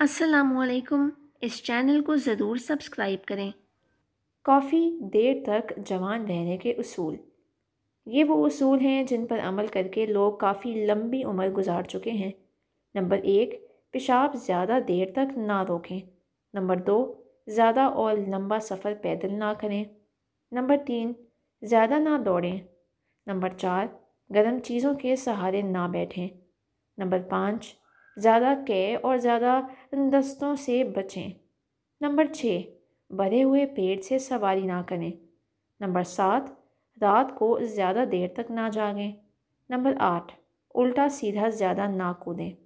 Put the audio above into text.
असलकुम इस चैनल को ज़रूर सब्सक्राइब करें काफ़ी देर तक जवान रहने के असूल ये वो असूल हैं जिन पर अमल करके लोग काफ़ी लंबी उम्र गुजार चुके हैं नंबर एक पेशाब ज़्यादा देर तक ना रोकें नंबर दो ज़्यादा और लंबा सफ़र पैदल ना करें नंबर तीन ज़्यादा ना दौड़ें नंबर चार गर्म चीज़ों के सहारे ना बैठें नंबर पाँच ज़्यादा के और ज़्यादा दस्तों से बचें नंबर छः भरे हुए पेट से सवारी ना करें नंबर सात रात को ज़्यादा देर तक ना जागें नंबर आठ उल्टा सीधा ज़्यादा ना कूदें